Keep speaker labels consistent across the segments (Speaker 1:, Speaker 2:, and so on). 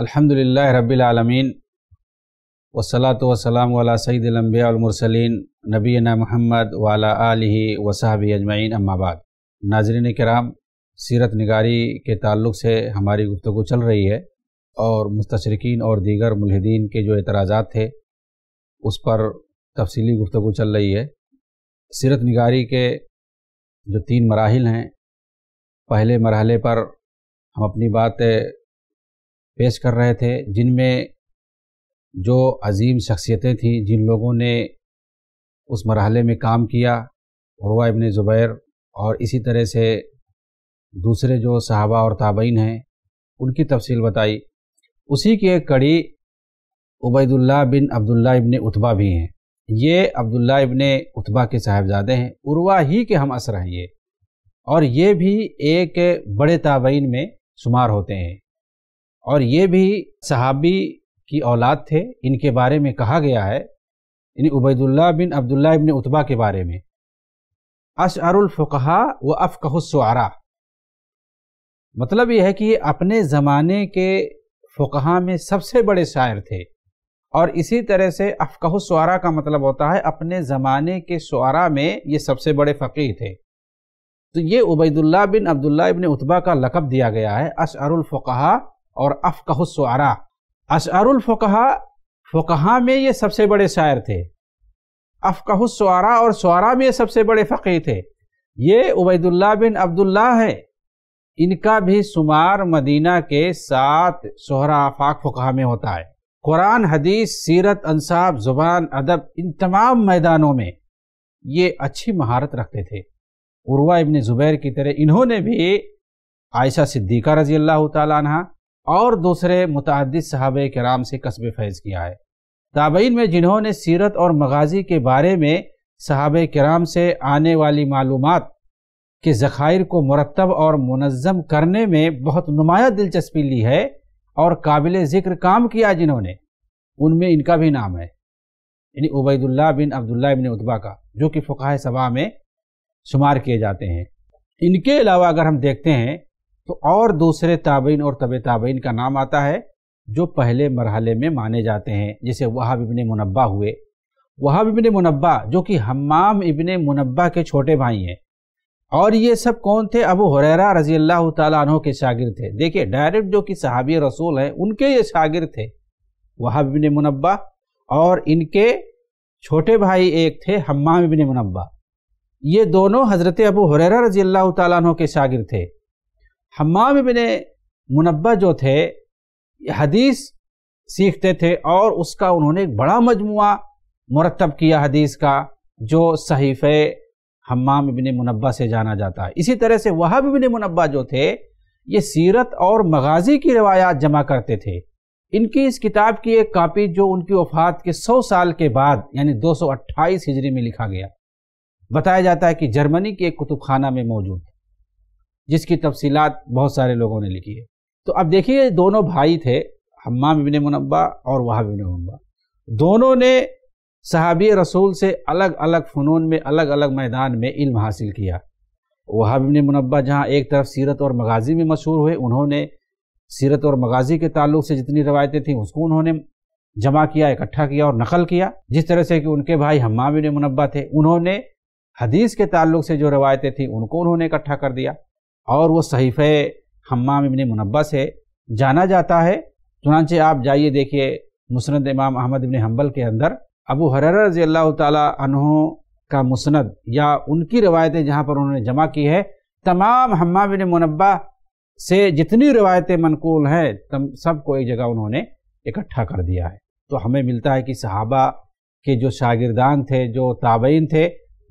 Speaker 1: الحمد للہ رب العالمین وصلاۃ وسلام وا سعید الانبیاء المرسلین نبینا محمد والا علیہ وصحب اجمعین اما بعد ناظرین کرام سیرت نگاری کے تعلق سے ہماری گفتگو چل رہی ہے اور مستشرقین اور دیگر ملحدین کے جو اعتراضات تھے اس پر تفصیلی گفتگو چل رہی ہے سیرت نگاری کے جو تین مراحل ہیں پہلے مرحلے پر ہم اپنی بات پیش کر رہے تھے جن میں جو عظیم شخصیتیں تھیں جن لوگوں نے اس مرحلے میں کام کیا عروا ابن زبیر اور اسی طرح سے دوسرے جو صحابہ اور تابعین ہیں ان کی تفصیل بتائی اسی کی ایک کڑی عبید اللہ بن عبداللہ ابن اتبا بھی ہیں یہ عبداللہ ابن اتبا کے صاحبزادے ہیں عروا ہی کے ہم اثر ہیں یہ اور یہ بھی ایک بڑے تابعین میں شمار ہوتے ہیں اور یہ بھی صحابی کی اولاد تھے ان کے بارے میں کہا گیا ہے یعنی عبید اللہ بن عبداللہ ابن اتبا کے بارے میں اشعر الفقہ و افقہ السعرا مطلب یہ ہے کہ یہ اپنے زمانے کے فقہ میں سب سے بڑے شاعر تھے اور اسی طرح سے افقہ السعرا کا مطلب ہوتا ہے اپنے زمانے کے شعرا میں یہ سب سے بڑے فقیر تھے تو یہ عبید اللہ بن عبداللہ ابن اتبا کا لقب دیا گیا ہے اشعر الفقہ اور افقہ السعراء اشعار فقہ فقہا میں یہ سب سے بڑے شاعر تھے افقہ السعراء اور سعراء میں سب سے بڑے فقی تھے یہ عبید اللہ بن عبداللہ ہے ان کا بھی شمار مدینہ کے ساتھ آفاق فقہ میں ہوتا ہے قرآن حدیث سیرت انصاب زبان ادب ان تمام میدانوں میں یہ اچھی مہارت رکھتے تھے عروہ ابن زبیر کی طرح انہوں نے بھی عائشہ صدیقہ رضی اللہ تعالیٰ عنہ اور دوسرے متعدد صحابہ کرام سے قصب فیض کیا ہے تابعین میں جنہوں نے سیرت اور مغازی کے بارے میں صحابہ کرام سے آنے والی معلومات کے ذخائر کو مرتب اور منظم کرنے میں بہت نمایاں دلچسپی لی ہے اور قابل ذکر کام کیا جنہوں نے ان میں ان کا بھی نام ہے یعنی عبید اللہ بن عبداللہ ابن اتبا کا جو کہ فقاہ سبا میں شمار کیے جاتے ہیں ان کے علاوہ اگر ہم دیکھتے ہیں تو اور دوسرے تابعین اور طب تابعین کا نام آتا ہے جو پہلے مرحلے میں مانے جاتے ہیں جیسے وہاب ابن منبع ہوئے وہاب ابن منبع جو کہ حمام ابن منبع کے چھوٹے بھائی ہیں اور یہ سب کون تھے ابو حریرہ رضی اللہ تعالیٰ عنہ کے شاگرد تھے دیکھیے ڈائریکٹ جو کہ صحابی رسول ہیں ان کے یہ شاگرد تھے وہاب ابن منبع اور ان کے چھوٹے بھائی ایک تھے حمام ابن منبع یہ دونوں حضرت ابو حریرہ رضی اللہ تعالیٰ عنہ کے شاگرد تھے حمام ابن منبہ جو تھے حدیث سیکھتے تھے اور اس کا انہوں نے ایک بڑا مجموعہ مرتب کیا حدیث کا جو صحیف حمام ابن منبع سے جانا جاتا ہے اسی طرح سے وہاں ابن منبع جو تھے یہ سیرت اور مغازی کی روایات جمع کرتے تھے ان کی اس کتاب کی ایک کاپی جو ان کی وفات کے سو سال کے بعد یعنی دو سو اٹھائیس ہجری میں لکھا گیا بتایا جاتا ہے کہ جرمنی کے ایک کتب خانہ میں موجود تھے جس کی تفصیلات بہت سارے لوگوں نے لکھی ہے تو اب دیکھیے دونوں بھائی تھے حمام ابن منبع اور وہاں ابن منبع دونوں نے صحابی رسول سے الگ الگ فنون میں الگ الگ میدان میں علم حاصل کیا وہاں ابن منبع جہاں ایک طرف سیرت اور مغازی میں مشہور ہوئے انہوں نے سیرت اور مغازی کے تعلق سے جتنی روایتیں تھیں اس کو انہوں نے جمع کیا اکٹھا کیا اور نقل کیا جس طرح سے کہ ان کے بھائی حمام ابن منبع تھے انہوں نے حدیث کے تعلق سے جو روایتیں تھیں ان کو انہوں نے اکٹھا کر دیا اور وہ صحیفہ حمام ابن منبع سے جانا جاتا ہے چنانچہ آپ جائیے دیکھیے مسند امام احمد ابن حنبل کے اندر ابو حرر اللہ تعالیٰ عنہ کا مسند یا ان کی روایتیں جہاں پر انہوں نے جمع کی ہے تمام حمام ابن منبع سے جتنی روایتیں منقول ہیں تم سب کو ایک جگہ انہوں نے اکٹھا کر دیا ہے تو ہمیں ملتا ہے کہ صحابہ کے جو شاگردان تھے جو تابعین تھے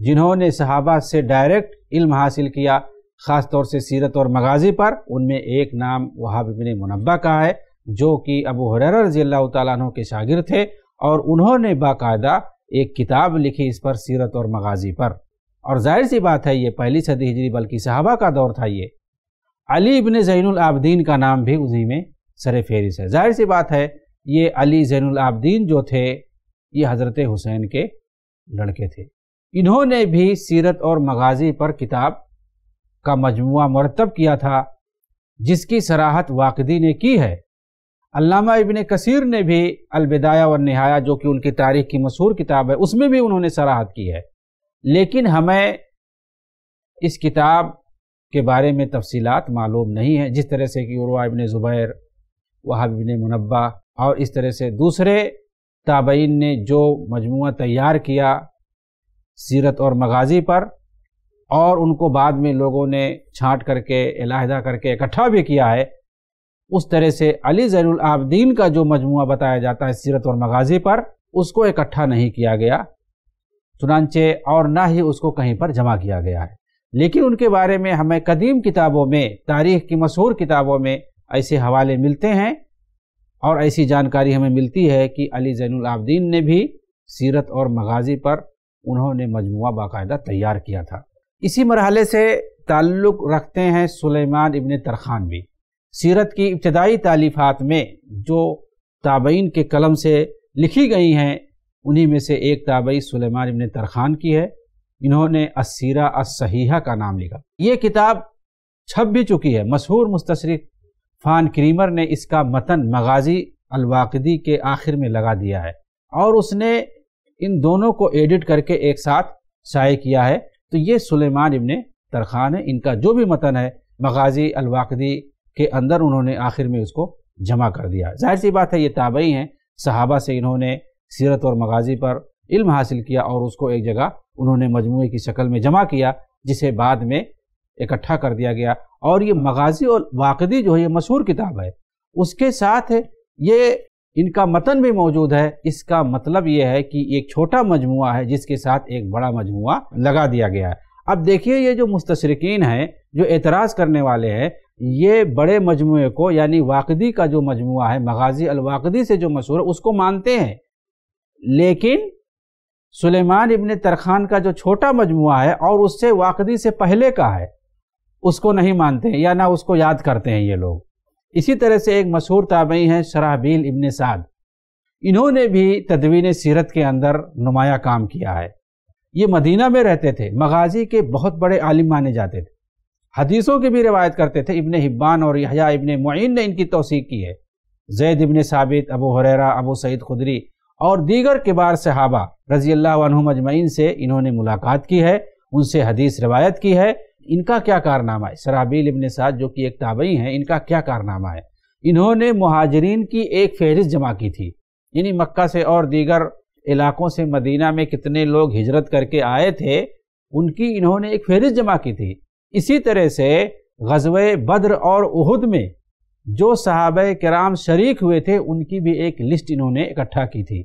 Speaker 1: جنہوں نے صحابہ سے ڈائریکٹ علم حاصل کیا خاص طور سے سیرت اور مغازی پر ان میں ایک نام وہاب ابن منبع کا ہے جو کہ ابو رضی اللہ تعالیٰ عنہ کے شاگرد تھے اور انہوں نے باقاعدہ ایک کتاب لکھی اس پر سیرت اور مغازی پر اور ظاہر سی بات ہے یہ پہلی صدی ہجری بلکہ صحابہ کا دور تھا یہ علی ابن زین العابدین کا نام بھی اسی میں سر فہرست ہے ظاہر سی بات ہے یہ علی زین العابدین جو تھے یہ حضرت حسین کے لڑکے تھے انہوں نے بھی سیرت اور مغازی پر کتاب کا مجموعہ مرتب کیا تھا جس کی سراحت واقدی نے کی ہے علامہ ابن کثیر نے بھی البدایہ و نہایا جو کہ ان کی تاریخ کی مشہور کتاب ہے اس میں بھی انہوں نے سراحت کی ہے لیکن ہمیں اس کتاب کے بارے میں تفصیلات معلوم نہیں ہیں جس طرح سے کہ عروہ ابن زبیر وہاب ابن منبع اور اس طرح سے دوسرے تابعین نے جو مجموعہ تیار کیا سیرت اور مغازی پر اور ان کو بعد میں لوگوں نے چھانٹ کر کے علیحدہ کر کے اکٹھا بھی کیا ہے اس طرح سے علی زین العابدین کا جو مجموعہ بتایا جاتا ہے سیرت اور مغازی پر اس کو اکٹھا نہیں کیا گیا چنانچہ اور نہ ہی اس کو کہیں پر جمع کیا گیا ہے لیکن ان کے بارے میں ہمیں قدیم کتابوں میں تاریخ کی مشہور کتابوں میں ایسے حوالے ملتے ہیں اور ایسی جانکاری ہمیں ملتی ہے کہ علی زین العابدین نے بھی سیرت اور مغازی پر انہوں نے مجموعہ باقاعدہ تیار کیا تھا اسی مرحلے سے تعلق رکھتے ہیں سلیمان ابن ترخان بھی سیرت کی ابتدائی تعلیفات میں جو تابعین کے قلم سے لکھی گئی ہیں انہی میں سے ایک تابعی سلیمان ابن ترخان کی ہے انہوں نے السیرہ السحیحہ کا نام لکھا یہ کتاب چھپ بھی چکی ہے مشہور مستشرق فان کریمر نے اس کا متن مغازی الواقدی کے آخر میں لگا دیا ہے اور اس نے ان دونوں کو ایڈٹ کر کے ایک ساتھ شائع کیا ہے تو یہ سلیمان ابن ترخان ہے ان کا جو بھی متن ہے مغازی الواقدی کے اندر انہوں نے آخر میں اس کو جمع کر دیا ظاہر سی بات ہے یہ تابعی ہیں صحابہ سے انہوں نے سیرت اور مغازی پر علم حاصل کیا اور اس کو ایک جگہ انہوں نے مجموعے کی شکل میں جمع کیا جسے بعد میں اکٹھا کر دیا گیا اور یہ مغازی اور واقدی جو ہے یہ مشہور کتاب ہے اس کے ساتھ یہ ان کا متن بھی موجود ہے اس کا مطلب یہ ہے کہ ایک چھوٹا مجموعہ ہے جس کے ساتھ ایک بڑا مجموعہ لگا دیا گیا ہے اب دیکھیے یہ جو مستشرقین ہیں جو اعتراض کرنے والے ہیں یہ بڑے مجموعے کو یعنی واقدی کا جو مجموعہ ہے مغازی الواقدی سے جو مشہور اس کو مانتے ہیں لیکن سلیمان ابن ترخان کا جو چھوٹا مجموعہ ہے اور اس سے واقدی سے پہلے کا ہے اس کو نہیں مانتے ہیں یا نہ اس کو یاد کرتے ہیں یہ لوگ اسی طرح سے ایک مشہور تابعی ہیں شرابیل ابن سعد انہوں نے بھی تدوین سیرت کے اندر نمایاں کام کیا ہے یہ مدینہ میں رہتے تھے مغازی کے بہت بڑے عالم مانے جاتے تھے حدیثوں کی بھی روایت کرتے تھے ابن حبان اور یحییٰ ابن معین نے ان کی توثیق کی ہے زید ابن ثابت ابو حریرہ ابو سعید خدری اور دیگر کبار صحابہ رضی اللہ عنہ اجمعین سے انہوں نے ملاقات کی ہے ان سے حدیث روایت کی ہے ان کا کیا کارنامہ ہے سرابیل ابن سعد جو ایک تابعی ہیں ان کا کیا کارنامہ ہے انہوں نے مہاجرین کی ایک فہرست جمع کی تھی یعنی مکہ سے اور دیگر علاقوں سے مدینہ میں کتنے لوگ ہجرت کر کے آئے تھے ان کی انہوں نے ایک فہرست جمع کی تھی اسی طرح سے غزوہ بدر اور میں جو صحابہ کرام شریک ہوئے تھے ان کی بھی ایک لسٹ انہوں نے اکٹھا کی تھی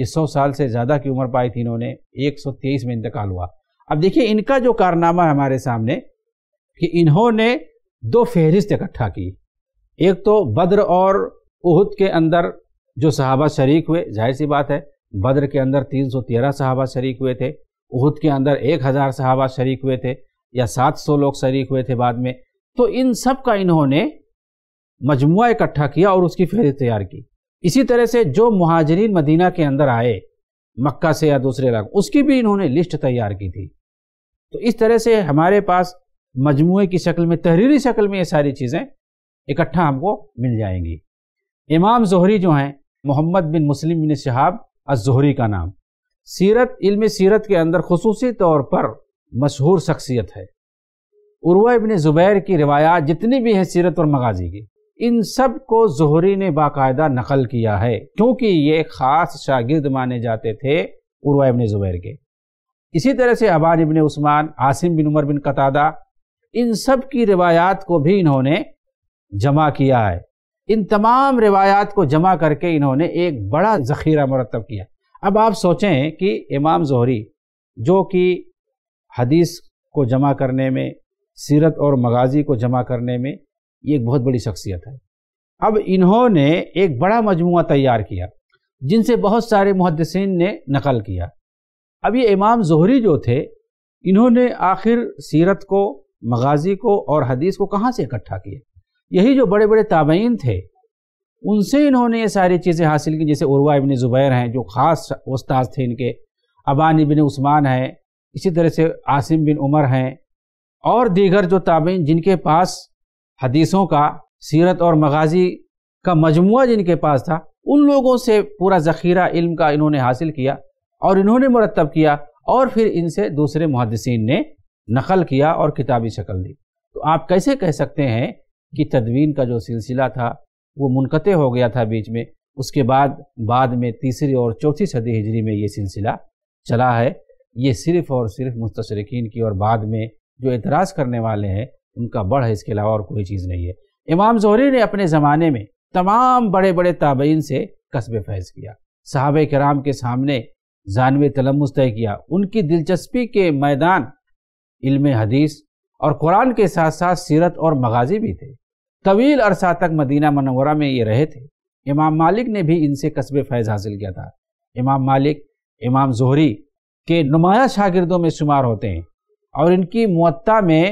Speaker 1: یہ سو سال سے زیادہ کی عمر پائی تھی انہوں نے ایک سو تیئیس میں انتقال ہوا اب دیکھیے ان کا جو کارنامہ ہے ہمارے سامنے کہ انہوں نے دو فہرست اکٹھا کی ایک تو بدر اور اہد کے اندر جو صحابہ شریک ہوئے ظاہر سی بات ہے بدر کے اندر تین سو تیرہ صحابہ شریک ہوئے تھے اہد کے اندر ایک ہزار صحابہ شریک ہوئے تھے یا سات سو لوگ شریک ہوئے تھے بعد میں تو ان سب کا انہوں نے مجموعہ اکٹھا کیا اور اس کی فہرست تیار کی اسی طرح سے جو مہاجرین مدینہ کے اندر آئے مکہ سے یا دوسرے علاقے اس کی بھی انہوں نے لسٹ تیار کی تھی تو اس طرح سے ہمارے پاس مجموعے کی شکل میں تحریری شکل میں یہ ساری چیزیں اکٹھا ہم کو مل جائیں گی امام زہری جو ہیں محمد بن مسلم بن شہاب الزہری کا نام سیرت علم سیرت کے اندر خصوصی طور پر مشہور شخصیت ہے عروہ ابن زبیر کی روایات جتنی بھی ہیں سیرت اور مغازی کی ان سب کو زہری نے باقاعدہ نقل کیا ہے کیونکہ یہ خاص شاگرد مانے جاتے تھے عروہ ابن زبیر کے اسی طرح سے عبان ابن عثمان عاصم بن عمر بن قطادہ ان سب کی روایات کو بھی انہوں نے جمع کیا ہے ان تمام روایات کو جمع کر کے انہوں نے ایک بڑا ذخیرہ مرتب کیا اب آپ سوچیں کہ امام زہری جو کہ حدیث کو جمع کرنے میں سیرت اور مغازی کو جمع کرنے میں یہ ایک بہت بڑی شخصیت ہے اب انہوں نے ایک بڑا مجموعہ تیار کیا جن سے بہت سارے محدثین نے نقل کیا اب یہ امام زہری جو تھے انہوں نے آخر سیرت کو مغازی کو اور حدیث کو کہاں سے اکٹھا کیا یہی جو بڑے بڑے تابعین تھے ان سے انہوں نے یہ ساری چیزیں حاصل کی جیسے عروہ ابن زبیر ہیں جو خاص استاذ تھے ان کے عبان ابن عثمان ہیں اسی طرح سے عاصم بن عمر ہیں اور دیگر جو تابعین جن کے پاس حدیثوں کا سیرت اور مغازی کا مجموعہ جن کے پاس تھا ان لوگوں سے پورا ذخیرہ علم کا انہوں نے حاصل کیا اور انہوں نے مرتب کیا اور پھر ان سے دوسرے محدثین نے نقل کیا اور کتابی شکل دی تو آپ کیسے کہہ سکتے ہیں کہ تدوین کا جو سلسلہ تھا وہ منقطع ہو گیا تھا بیچ میں اس کے بعد ہجری میں یہ سلسلہ چلا ہے یہ صرف اور صرف مستشرقین کی اور بعد میں جو اعتراض کرنے والے ہیں ان کا بڑھ ہے اس کے علاوہ اور کوئی چیز نہیں ہے امام زہری نے اپنے زمانے میں تمام بڑے بڑے تابعین سے قصب فیض کیا صحابہ کرام کے سامنے لم کیا ان کی دلچسپی کے میدان علم حدیث اور قرآن کے ساتھ ساتھ سیرت اور مغازی بھی تھے طویل عرصہ تک مدینہ منورہ میں یہ رہے تھے امام مالک نے بھی ان سے قصب فیض حاصل کیا تھا امام مالک امام زہری کے نمایاں شاگردوں میں شمار ہوتے ہیں اور ان کی معطا میں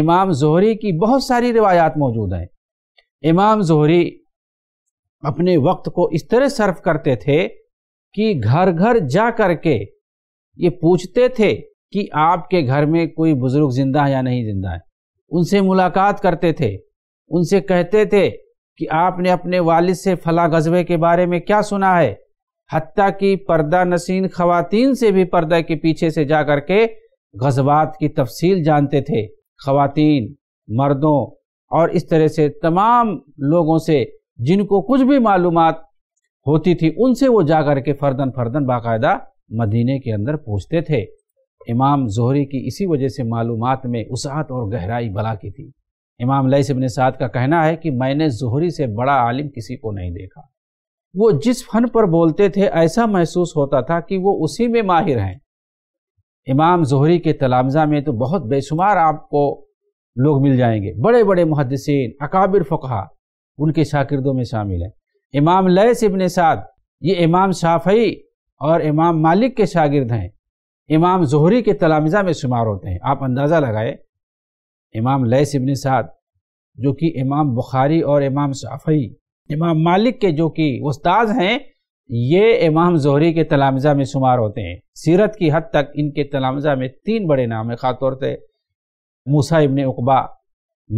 Speaker 1: امام زہری کی بہت ساری روایات موجود ہیں امام زہری اپنے وقت کو اس طرح صرف کرتے تھے کہ گھر گھر جا کر کے یہ پوچھتے تھے کہ آپ کے گھر میں کوئی بزرگ زندہ ہے یا نہیں زندہ ہے ان سے ملاقات کرتے تھے ان سے کہتے تھے کہ آپ نے اپنے والد سے فلاں غزوے کے بارے میں کیا سنا ہے حتیٰ کی پردہ نسین خواتین سے بھی پردہ کے پیچھے سے جا کر کے غزوات کی تفصیل جانتے تھے خواتین مردوں اور اس طرح سے تمام لوگوں سے جن کو کچھ بھی معلومات ہوتی تھی ان سے وہ جا کر کے فردن فردن باقاعدہ مدینے کے اندر پوچھتے تھے امام زہری کی اسی وجہ سے معلومات میں اسعت اور گہرائی بلا کی تھی امام لیس ابن سعد کا کہنا ہے کہ میں نے زہری سے بڑا عالم کسی کو نہیں دیکھا وہ جس فن پر بولتے تھے ایسا محسوس ہوتا تھا کہ وہ اسی میں ماہر ہیں امام زہری کے تلامزہ میں تو بہت بے شمار آپ کو لوگ مل جائیں گے بڑے بڑے محدثین اکابر فقہ ان کے شاگردوں میں شامل ہیں امام لیس ابن سعد یہ امام شافعی اور امام مالک کے شاگرد ہیں امام زہری کے تلامزہ میں شمار ہوتے ہیں آپ اندازہ لگائے امام لیس ابن سعد جو کہ امام بخاری اور امام شافعی امام مالک کے جو کہ استاذ ہیں یہ امام زہری کے تلامزہ میں شمار ہوتے ہیں سیرت کی حد تک ان کے تلامزہ میں تین بڑے نام ہیں خاص طور پہ موسا ابن اقبا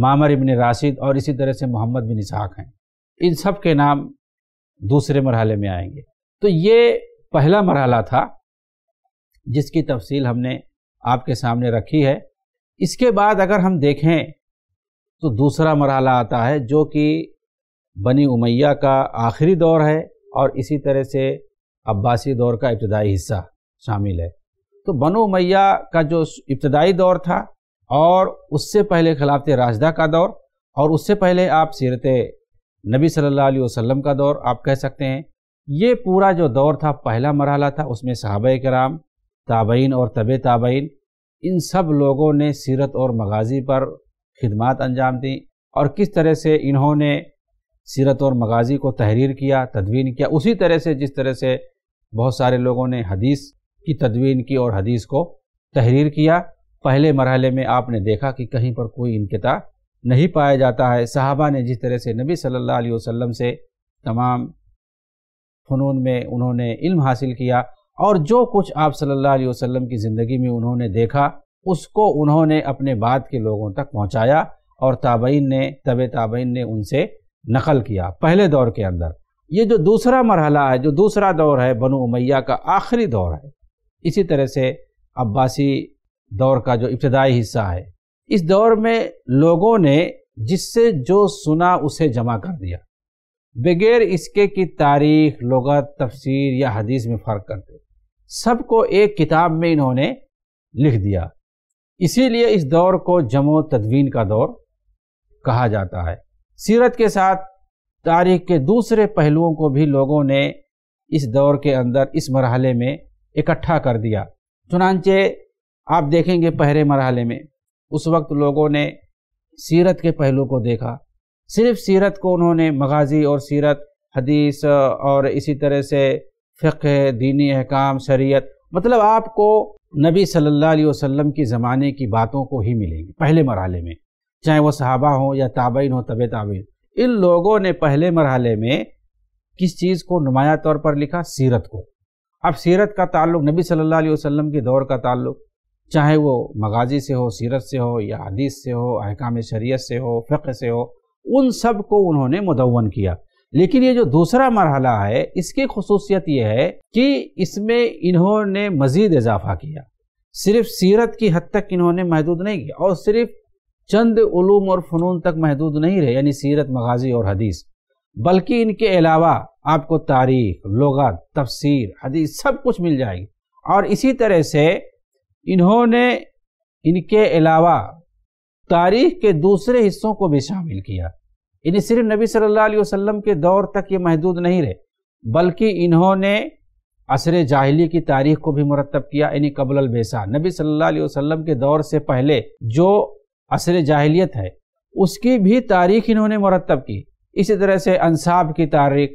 Speaker 1: مامر ابن راشد اور اسی طرح سے محمد بن اسحاق ہیں ان سب کے نام دوسرے مرحلے میں آئیں گے تو یہ پہلا مرحلہ تھا جس کی تفصیل ہم نے آپ کے سامنے رکھی ہے اس کے بعد اگر ہم دیکھیں تو دوسرا مرحلہ آتا ہے جو کہ بنی امیہ کا آخری دور ہے اور اسی طرح سے عباسی دور کا ابتدائی حصہ شامل ہے تو بنو امیہ کا جو ابتدائی دور تھا اور اس سے پہلے خلافت راجدہ کا دور اور اس سے پہلے آپ سیرت نبی صلی اللہ علیہ وسلم کا دور آپ کہہ سکتے ہیں یہ پورا جو دور تھا پہلا مرحلہ تھا اس میں صحابہ کرام تابعین اور طب تابعین ان سب لوگوں نے سیرت اور مغازی پر خدمات انجام دیں اور کس طرح سے انہوں نے سیرت اور مغازی کو تحریر کیا تدوین کیا اسی طرح سے جس طرح سے بہت سارے لوگوں نے حدیث کی تدوین کی اور حدیث کو تحریر کیا پہلے مرحلے میں آپ نے دیکھا کہ کہیں پر کوئی انقطا نہیں پایا جاتا ہے صحابہ نے جس طرح سے نبی صلی اللہ علیہ وسلم سے تمام فنون میں انہوں نے علم حاصل کیا اور جو کچھ آپ صلی اللہ علیہ وسلم کی زندگی میں انہوں نے دیکھا اس کو انہوں نے اپنے بعد کے لوگوں تک پہنچایا اور تابعین نے طب تابعین نے ان سے نقل کیا پہلے دور کے اندر یہ جو دوسرا مرحلہ ہے جو دوسرا دور ہے بنو امیہ کا آخری دور ہے اسی طرح سے عباسی دور کا جو ابتدائی حصہ ہے اس دور میں لوگوں نے جس سے جو سنا اسے جمع کر دیا بغیر اس کے کی تاریخ لغت تفسیر یا حدیث میں فرق کرتے سب کو ایک کتاب میں انہوں نے لکھ دیا اسی لیے اس دور کو جم و تدوین کا دور کہا جاتا ہے سیرت کے ساتھ تاریخ کے دوسرے پہلوؤں کو بھی لوگوں نے اس دور کے اندر اس مرحلے میں اکٹھا کر دیا چنانچہ آپ دیکھیں گے پہرے مرحلے میں اس وقت لوگوں نے سیرت کے پہلو کو دیکھا صرف سیرت کو انہوں نے مغازی اور سیرت حدیث اور اسی طرح سے فقہ دینی احکام شریعت مطلب آپ کو نبی صلی اللہ علیہ وسلم کی زمانے کی باتوں کو ہی ملیں گی پہلے مرحلے میں چاہے وہ صحابہ ہوں یا تابعین ہوں طب تابعین ان لوگوں نے پہلے مرحلے میں کس چیز کو نمایاں طور پر لکھا سیرت کو اب سیرت کا تعلق نبی صلی اللہ علیہ وسلم کے دور کا تعلق چاہے وہ مغازی سے ہو سیرت سے ہو یا حدیث سے ہو احکام شریعت سے ہو فقہ سے ہو ان سب کو انہوں نے مدون کیا لیکن یہ جو دوسرا مرحلہ ہے اس کی خصوصیت یہ ہے کہ اس میں انہوں نے مزید اضافہ کیا صرف سیرت کی حد تک انہوں نے محدود نہیں کیا اور صرف چند علوم اور فنون تک محدود نہیں رہے یعنی سیرت مغازی اور حدیث بلکہ ان کے علاوہ آپ کو تاریخ لغت تفسیر حدیث سب کچھ مل جائے گی اور اسی طرح سے انہوں نے ان کے علاوہ تاریخ کے دوسرے حصوں کو بھی شامل کیا انہیں یعنی صرف نبی صلی اللہ علیہ وسلم کے دور تک یہ محدود نہیں رہے بلکہ انہوں نے عصر جاہلی کی تاریخ کو بھی مرتب کیا یعنی قبل البیسا نبی صلی اللہ علیہ وسلم کے دور سے پہلے جو عصر جاہلیت ہے اس کی بھی تاریخ انہوں نے مرتب کی اسی طرح سے انصاب کی تاریخ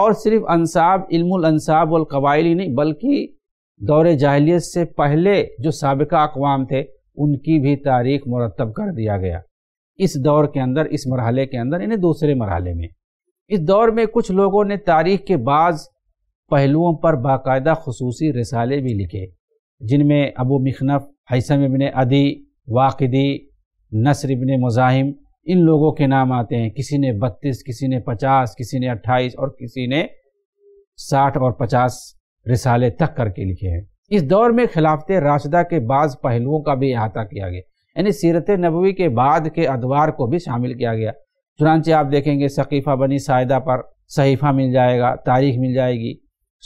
Speaker 1: اور صرف انصاب علم والقبائل ہی نہیں بلکہ دور جاہلیت سے پہلے جو سابقہ اقوام تھے ان کی بھی تاریخ مرتب کر دیا گیا اس دور کے اندر اس مرحلے کے اندر یعنی دوسرے مرحلے میں اس دور میں کچھ لوگوں نے تاریخ کے بعض پہلوؤں پر باقاعدہ خصوصی رسالے بھی لکھے جن میں ابو مخنف حیثم ابن ادی واقدی نصر ابن مزاحم ان لوگوں کے نام آتے ہیں کسی نے بتیس کسی نے پچاس کسی نے اٹھائیس اور کسی نے ساٹھ اور پچاس رسالے تک کر کے لکھے ہیں اس دور میں خلافت راشدہ کے بعض پہلوؤں کا بھی احاطہ کیا گیا یعنی سیرت نبوی کے بعد کے ادوار کو بھی شامل کیا گیا چنانچہ آپ دیکھیں گے ثقیفہ بنی سائدہ پر صحیفہ مل جائے گا تاریخ مل جائے گی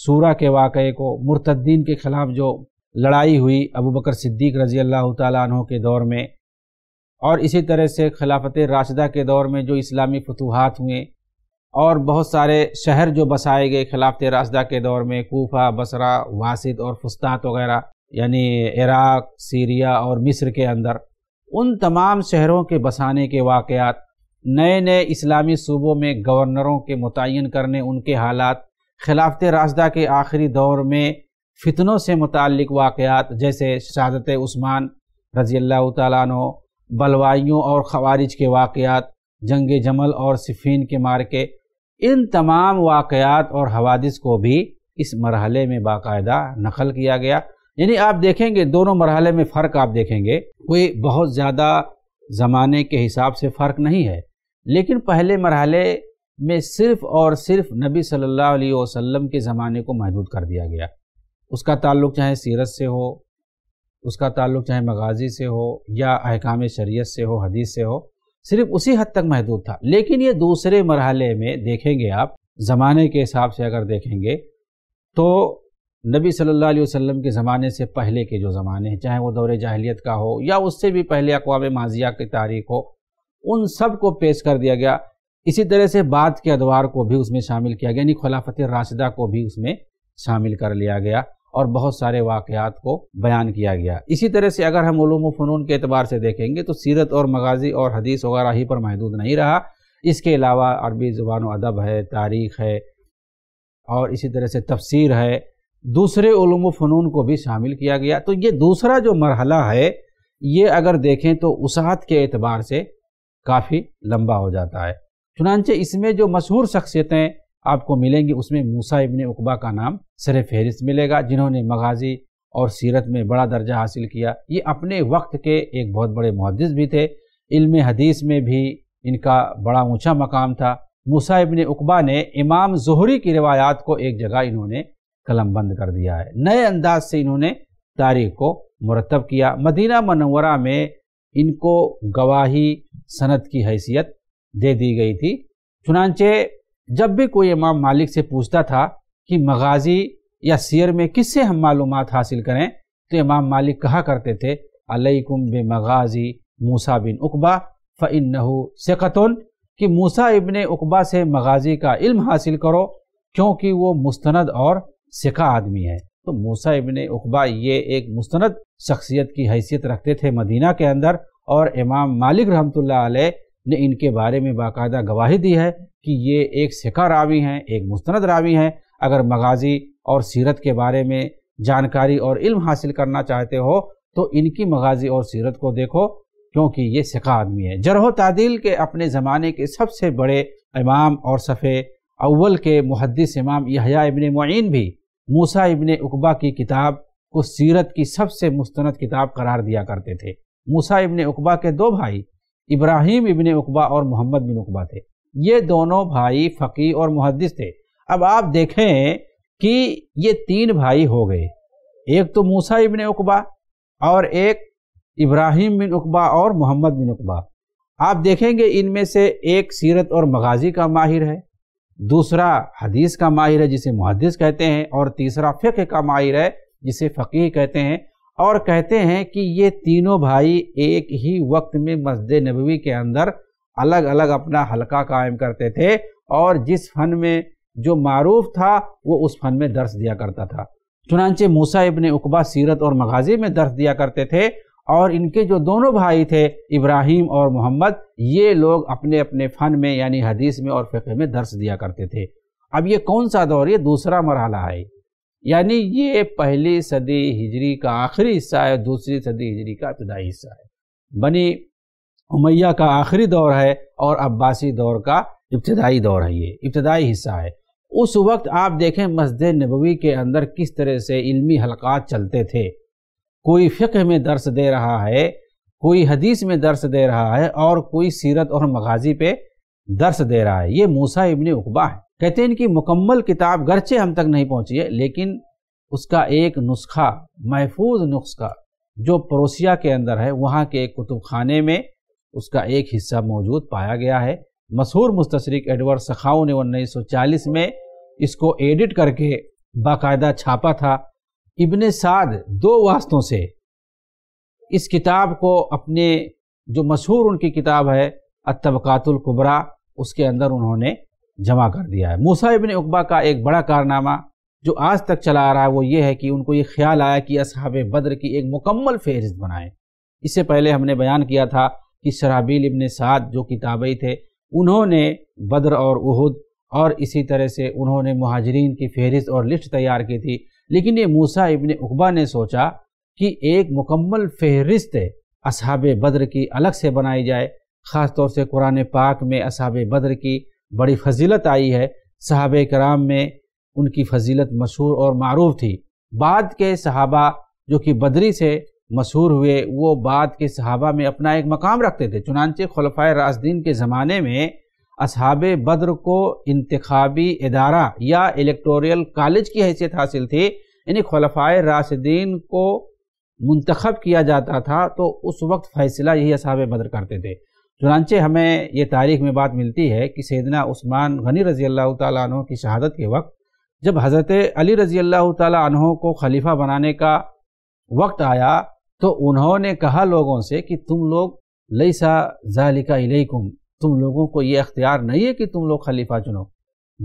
Speaker 1: سورہ کے واقعے کو مرتدین کے خلاف جو لڑائی ہوئی ابو بکر صدیق رضی اللہ تعالیٰ عنہ کے دور میں اور اسی طرح سے خلافت راشدہ کے دور میں جو اسلامی فتوحات ہوئے اور بہت سارے شہر جو بسائے گئے خلافت راستہ کے دور میں کوفہ بصرہ واسط اور فستات وغیرہ یعنی عراق سیریا اور مصر کے اندر ان تمام شہروں کے بسانے کے واقعات نئے نئے اسلامی صوبوں میں گورنروں کے متعین کرنے ان کے حالات خلافت راستہ کے آخری دور میں فتنوں سے متعلق واقعات جیسے شہادت عثمان رضی اللہ تعالیٰ عنہ بلوائیوں اور خوارج کے واقعات جنگ جمل اور صفین کے مارکے ان تمام واقعات اور حوادث کو بھی اس مرحلے میں باقاعدہ نقل کیا گیا یعنی آپ دیکھیں گے دونوں مرحلے میں فرق آپ دیکھیں گے کوئی بہت زیادہ زمانے کے حساب سے فرق نہیں ہے لیکن پہلے مرحلے میں صرف اور صرف نبی صلی اللہ علیہ وسلم کے زمانے کو محدود کر دیا گیا اس کا تعلق چاہے سیرت سے ہو اس کا تعلق چاہے مغازی سے ہو یا احکام شریعت سے ہو حدیث سے ہو صرف اسی حد تک محدود تھا لیکن یہ دوسرے مرحلے میں دیکھیں گے آپ زمانے کے حساب سے اگر دیکھیں گے تو نبی صلی اللہ علیہ وسلم کے زمانے سے پہلے کے جو زمانے ہیں چاہے وہ دور جاہلیت کا ہو یا اس سے بھی پہلے اقوام ماضیہ کی تاریخ ہو ان سب کو پیش کر دیا گیا اسی طرح سے بعد کے ادوار کو بھی اس میں شامل کیا گیا یعنی خلافت راشدہ کو بھی اس میں شامل کر لیا گیا اور بہت سارے واقعات کو بیان کیا گیا اسی طرح سے اگر ہم علوم و فنون کے اعتبار سے دیکھیں گے تو سیرت اور مغازی اور حدیث وغیرہ ہی پر محدود نہیں رہا اس کے علاوہ عربی زبان و ادب ہے تاریخ ہے اور اسی طرح سے تفسیر ہے دوسرے علوم و فنون کو بھی شامل کیا گیا تو یہ دوسرا جو مرحلہ ہے یہ اگر دیکھیں تو اسات کے اعتبار سے کافی لمبا ہو جاتا ہے چنانچہ اس میں جو مشہور شخصیتیں آپ کو ملیں گی اس میں ابن اقبا کا نام سر فہرست ملے گا جنہوں نے مغازی اور سیرت میں بڑا درجہ حاصل کیا یہ اپنے وقت کے ایک بہت بڑے محدث بھی تھے علم حدیث میں بھی ان کا بڑا اونچا مقام تھا ابن اقبا نے امام زہری کی روایات کو ایک جگہ انہوں نے قلم بند کر دیا ہے نئے انداز سے انہوں نے تاریخ کو مرتب کیا مدینہ منورہ میں ان کو گواہی سنت کی حیثیت دے دی گئی تھی چنانچہ جب بھی کوئی امام مالک سے پوچھتا تھا کہ مغازی یا سیر میں کس سے ہم معلومات حاصل کریں تو امام مالک کہا کرتے تھے علیکم بمغازی موسیٰ موسا بن اقبا فَإِنَّهُ نحو کہ موسا ابن اقبا سے مغازی کا علم حاصل کرو کیونکہ وہ مستند اور سکا آدمی ہے تو موسا ابن اقبا یہ ایک مستند شخصیت کی حیثیت رکھتے تھے مدینہ کے اندر اور امام مالک رحمۃ اللہ علیہ نے ان کے بارے میں باقاعدہ گواہی دی ہے کہ یہ ایک سکہ راوی ہیں ایک مستند راوی ہیں اگر مغازی اور سیرت کے بارے میں جانکاری اور علم حاصل کرنا چاہتے ہو تو ان کی مغازی اور سیرت کو دیکھو کیونکہ یہ سکہ آدمی ہے جرح و تعدیل کے اپنے زمانے کے سب سے بڑے امام اور صفحے اول کے محدث امام یحییٰ ابن معین بھی موسا ابن اقبا کی کتاب کو سیرت کی سب سے مستند کتاب قرار دیا کرتے تھے موسا ابن اقبا کے دو بھائی ابراہیم ابن اقبا اور محمد بن اقبا تھے یہ دونوں بھائی فقی اور محدث تھے اب آپ دیکھیں کہ یہ تین بھائی ہو گئے ایک تو موسا ابن اقبا اور ایک ابراہیم بن اقبا اور محمد بن اقبا آپ دیکھیں گے ان میں سے ایک سیرت اور مغازی کا ماہر ہے دوسرا حدیث کا ماہر ہے جسے محدث کہتے ہیں اور تیسرا فقہ کا ماہر ہے جسے فقی کہتے ہیں اور کہتے ہیں کہ یہ تینوں بھائی ایک ہی وقت میں مسجد نبوی کے اندر الگ الگ اپنا حلقہ قائم کرتے تھے اور جس فن میں جو معروف تھا وہ اس فن میں درس دیا کرتا تھا چنانچہ موسیٰ ابن اقبا سیرت اور مغازی میں درس دیا کرتے تھے اور ان کے جو دونوں بھائی تھے ابراہیم اور محمد یہ لوگ اپنے اپنے فن میں یعنی حدیث میں اور فقہ میں درس دیا کرتے تھے اب یہ کون سا دور یہ دوسرا مرحلہ ہے یعنی یہ پہلی صدی ہجری کا آخری حصہ ہے دوسری صدی ہجری کا ابتدائی حصہ ہے بنی امیہ کا آخری دور ہے اور عباسی دور کا ابتدائی دور ہے یہ ابتدائی حصہ ہے اس وقت آپ دیکھیں مسجد نبوی کے اندر کس طرح سے علمی حلقات چلتے تھے کوئی فقہ میں درس دے رہا ہے کوئی حدیث میں درس دے رہا ہے اور کوئی سیرت اور مغازی پہ درس دے رہا ہے یہ موسا ابن اقبا ہے کہتے ہیں ان کی مکمل کتاب گرچہ ہم تک نہیں پہنچی ہے لیکن اس کا ایک نسخہ محفوظ نسخہ جو پروسیا کے اندر ہے وہاں کے کتب خانے میں اس کا ایک حصہ موجود پایا گیا ہے مشہور مستشرک ایڈورڈ سخاؤ نے انیس سو چالیس میں اس کو ایڈٹ کر کے باقاعدہ چھاپا تھا ابن سعد دو واسطوں سے اس کتاب کو اپنے جو مشہور ان کی کتاب ہے الطبقات القبرا اس کے اندر انہوں نے جمع کر دیا ہے موسا ابن اقبا کا ایک بڑا کارنامہ جو آج تک چلا آ رہا ہے وہ یہ ہے کہ ان کو یہ خیال آیا کہ اصحاب بدر کی ایک مکمل فہرست بنائیں اس سے پہلے ہم نے بیان کیا تھا کہ ابن سعد جو کتابی تھے انہوں نے بدر اور اہد اور اسی طرح سے انہوں نے مہاجرین کی فہرست اور لسٹ تیار کی تھی لیکن یہ موسیٰ ابن اقبا نے سوچا کہ ایک مکمل فہرست اصحاب بدر کی الگ سے بنائی جائے خاص طور سے قرآن پاک میں اصحاب بدر کی بڑی فضیلت آئی ہے صحابہ کرام میں ان کی فضیلت مشہور اور معروف تھی بعد کے صحابہ جو کہ بدری سے مسہور ہوئے وہ بعد کے صحابہ میں اپنا ایک مقام رکھتے تھے چنانچہ خلفۂ راسدین کے زمانے میں اصحاب بدر کو انتخابی ادارہ یا الیکٹوریل کالج کی حیثیت حاصل تھی یعنی خلفائے راسدین کو منتخب کیا جاتا تھا تو اس وقت فیصلہ یہی اصحاب بدر کرتے تھے چنانچہ ہمیں یہ تاریخ میں بات ملتی ہے کہ سیدنا عثمان غنی رضی اللہ تعالیٰ عنہ کی شہادت کے وقت جب حضرت علی رضی اللہ تعالیٰ عنہ کو خلیفہ بنانے کا وقت آیا تو انہوں نے کہا لوگوں سے کہ تم لوگ لیسا ذالکا علیکم تم لوگوں کو یہ اختیار نہیں ہے کہ تم لوگ خلیفہ چنو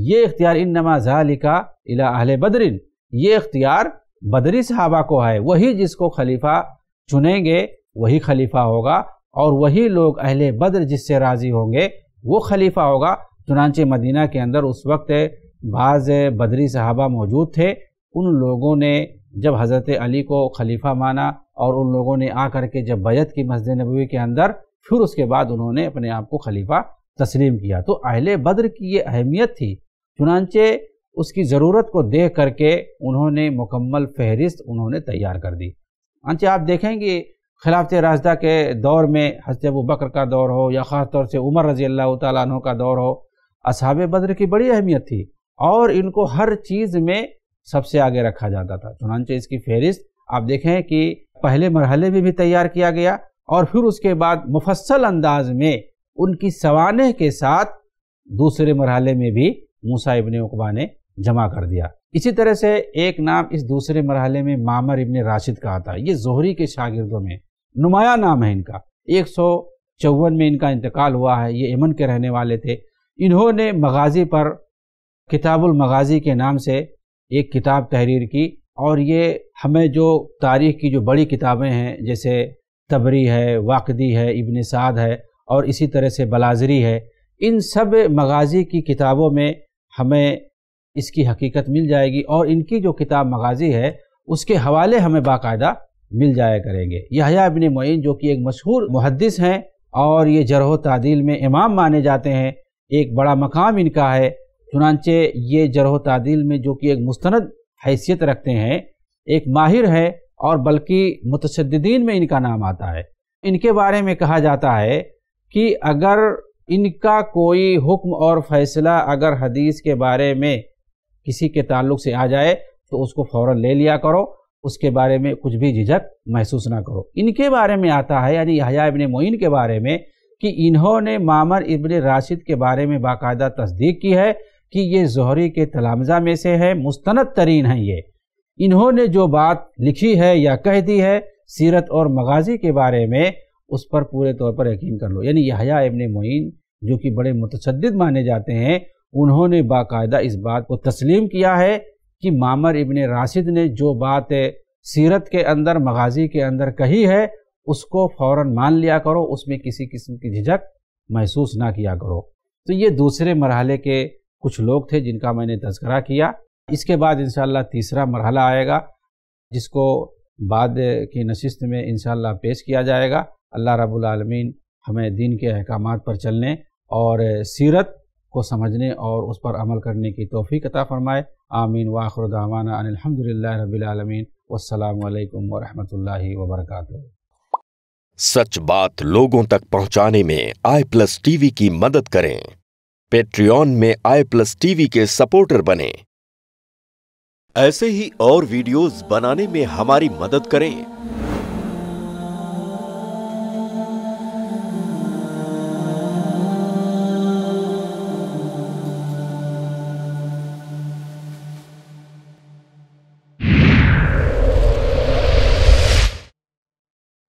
Speaker 1: یہ اختیار انما ذالکا الی اہل بدرین یہ اختیار بدری صحابہ کو ہے وہی جس کو خلیفہ چنیں گے وہی خلیفہ ہوگا اور وہی لوگ اہل بدر جس سے راضی ہوں گے وہ خلیفہ ہوگا چنانچہ مدینہ کے اندر اس وقت بعض بدری صحابہ موجود تھے ان لوگوں نے جب حضرت علی کو خلیفہ مانا اور ان لوگوں نے آ کر کے جب بیت کی مسجد نبوی کے اندر پھر اس کے بعد انہوں نے اپنے آپ کو خلیفہ تسلیم کیا تو اہل بدر کی یہ اہمیت تھی چنانچہ اس کی ضرورت کو دیکھ کر کے انہوں نے مکمل فہرست انہوں نے تیار کر دی انچہ آپ دیکھیں گے خلافت راستہ کے دور میں حضرت ابو بکر کا دور ہو یا خاص طور سے عمر رضی اللہ تعالیٰ عنہ کا دور ہو اصحاب بدر کی بڑی اہمیت تھی اور ان کو ہر چیز میں سب سے آگے رکھا جاتا تھا چنانچہ اس کی فہرست آپ دیکھیں کہ پہلے مرحلے میں بھی تیار کیا گیا اور پھر اس کے بعد مفصل انداز میں ان کی سوانح کے ساتھ دوسرے مرحلے میں بھی موسیٰ ابن اقبا نے جمع کر دیا اسی طرح سے ایک نام اس دوسرے مرحلے میں مامر ابن راشد کا آتا ہے یہ زہری کے شاگردوں میں نمایاں نام ہے ان کا ایک سو چون میں ان کا انتقال ہوا ہے یہ ایمن کے رہنے والے تھے انہوں نے مغازی پر کتاب المغازی کے نام سے ایک کتاب تحریر کی اور یہ ہمیں جو تاریخ کی جو بڑی کتابیں ہیں جیسے تبری ہے واقدی ہے ابن سعد ہے اور اسی طرح سے بلازری ہے ان سب مغازی کی کتابوں میں ہمیں اس کی حقیقت مل جائے گی اور ان کی جو کتاب مغازی ہے اس کے حوالے ہمیں باقاعدہ مل جایا کریں گے یہ ابن معین جو کہ ایک مشہور محدث ہیں اور یہ جرہ و تعدیل میں امام مانے جاتے ہیں ایک بڑا مقام ان کا ہے چنانچہ یہ جرہ و تعدیل میں جو کہ ایک مستند حیثیت رکھتے ہیں ایک ماہر ہے اور بلکہ متشددین میں ان کا نام آتا ہے ان کے بارے میں کہا جاتا ہے کہ اگر ان کا کوئی حکم اور فیصلہ اگر حدیث کے بارے میں کسی کے تعلق سے آ جائے تو اس کو فوراً لے لیا کرو اس کے بارے میں کچھ بھی جھجک محسوس نہ کرو ان کے بارے میں آتا ہے یعنی حیا ابن معین کے بارے میں کہ انہوں نے مامر ابن راشد کے بارے میں باقاعدہ تصدیق کی ہے کہ یہ زہری کے تلامزہ میں سے ہے مستند ترین ہیں یہ انہوں نے جو بات لکھی ہے یا کہہ دی ہے سیرت اور مغازی کے بارے میں اس پر پورے طور پر یقین کر لو یعنی یہ ابن معین جو کہ بڑے متشدد مانے جاتے ہیں انہوں نے باقاعدہ اس بات کو تسلیم کیا ہے کہ مامر ابن راشد نے جو بات سیرت کے اندر مغازی کے اندر کہی ہے اس کو فوراً مان لیا کرو اس میں کسی قسم کی جھجک محسوس نہ کیا کرو تو یہ دوسرے مرحلے کے کچھ لوگ تھے جن کا میں نے تذکرہ کیا اس کے بعد انشاءاللہ تیسرا مرحلہ آئے گا جس کو بعد کی نشست میں انشاءاللہ پیش کیا جائے گا اللہ رب العالمین ہمیں دین کے احکامات پر چلنے اور سیرت کو سمجھنے اور اس پر عمل کرنے کی توفیق عطا فرمائے آمین دعوانا الحمد للہ رب العالمین والسلام علیکم ورحمت اللہ وبرکاتہ سچ بات لوگوں تک پہنچانے میں آئی پلس ٹی وی کی مدد کریں پیٹریون میں آئی پلس ٹی وی کے سپورٹر بنیں ایسے ہی اور ویڈیوز بنانے میں ہماری مدد کریں